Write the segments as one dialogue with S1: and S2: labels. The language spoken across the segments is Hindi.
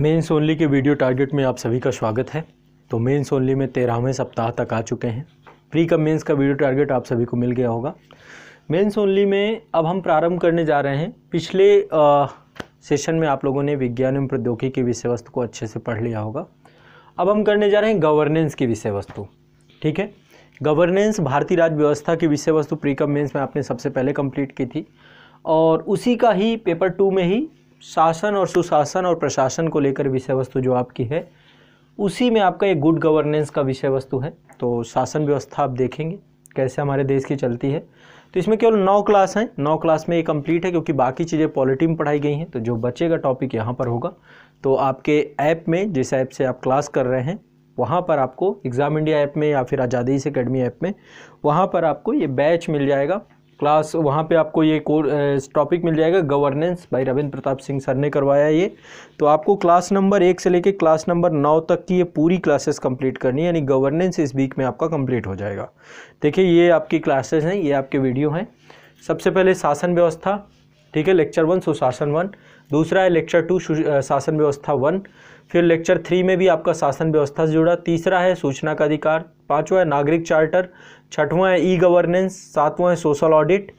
S1: मेंस ओनली के वीडियो टारगेट में आप सभी का स्वागत है तो मेंस ओनली में तेरहवें सप्ताह तक आ चुके हैं प्री कम मेंस का वीडियो टारगेट आप सभी को मिल गया होगा मेंस ओनली में अब हम प्रारंभ करने जा रहे हैं पिछले आ, सेशन में आप लोगों ने विज्ञान एवं प्रौद्योगिकी की विषय वस्तु को अच्छे से पढ़ लिया होगा अब हम करने जा रहे हैं गवर्नेंस की विषय वस्तु ठीक है गवर्नेंस भारतीय राज्य व्यवस्था की विषय वस्तु प्री कम मेंस में आपने सबसे पहले कंप्लीट की थी और उसी का ही पेपर टू में ही शासन और सुशासन और प्रशासन को लेकर विषय वस्तु जो आपकी है उसी में आपका एक गुड गवर्नेंस का विषय वस्तु है तो शासन व्यवस्था आप देखेंगे कैसे हमारे देश की चलती है तो इसमें केवल नौ क्लास हैं नौ क्लास में ये कंप्लीट है क्योंकि बाकी चीज़ें पॉलिटी में पढ़ाई गई हैं तो जो बचेगा टॉपिक यहाँ पर होगा तो आपके ऐप में जिस ऐप से आप क्लास कर रहे हैं वहाँ पर आपको एग्ज़ाम इंडिया ऐप में या फिर आज़ादी से अकेडमी ऐप में वहाँ पर आपको ये बैच मिल जाएगा क्लास वहाँ पे आपको ये कोर्स टॉपिक मिल जाएगा गवर्नेंस भाई रविंद्र प्रताप सिंह सर ने करवाया ये तो आपको क्लास नंबर एक से लेके क्लास नंबर नौ तक की ये पूरी क्लासेस कंप्लीट करनी है यानी गवर्नेंस इस वीक में आपका कंप्लीट हो जाएगा देखिए ये आपकी क्लासेस हैं ये आपके वीडियो हैं सबसे पहले शासन व्यवस्था ठीक है लेक्चर वन सुशासन वन दूसरा है लेक्चर टू शासन व्यवस्था वन फिर लेक्चर थ्री में भी आपका शासन व्यवस्था से जुड़ा तीसरा है सूचना का अधिकार पाँचवा है नागरिक चार्टर छठवां है ई गवर्नेंस सातवां है सोशल ऑडिट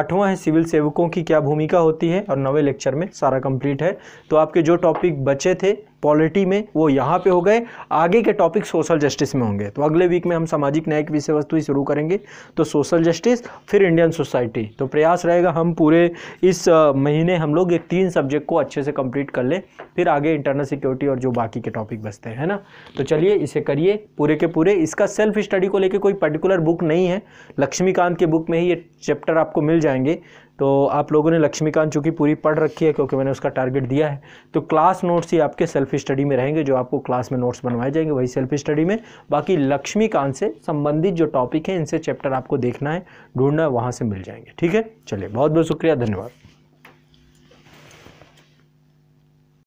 S1: आठवां है सिविल सेवकों की क्या भूमिका होती है और नवे लेक्चर में सारा कंप्लीट है तो आपके जो टॉपिक बचे थे पॉलिटी में वो यहाँ पे हो गए आगे के टॉपिक सोशल जस्टिस में होंगे तो अगले वीक में हम सामाजिक न्याय की विषय वस्तु ही शुरू करेंगे तो सोशल जस्टिस फिर इंडियन सोसाइटी तो प्रयास रहेगा हम पूरे इस महीने हम लोग एक तीन सब्जेक्ट को अच्छे से कंप्लीट कर लें फिर आगे इंटरनल सिक्योरिटी और जो बाकी के टॉपिक बचते हैं है ना तो चलिए इसे करिए पूरे के पूरे इसका सेल्फ स्टडी को लेकर कोई पर्टिकुलर बुक नहीं है लक्ष्मीकांत के बुक में ही ये चैप्टर आपको मिल जाएंगे तो आप लोगों ने लक्ष्मीकांत चूँकि पूरी पढ़ रखी है क्योंकि मैंने उसका टारगेट दिया है तो क्लास नोट्स ही आपके सेल्फ स्टडी में रहेंगे जो आपको क्लास में नोट्स बनवाए जाएंगे वही सेल्फ स्टडी में बाकी लक्ष्मीकांत से संबंधित जो टॉपिक है इनसे चैप्टर आपको देखना है ढूंढना है वहाँ से मिल जाएंगे ठीक है चलिए बहुत बहुत शुक्रिया धन्यवाद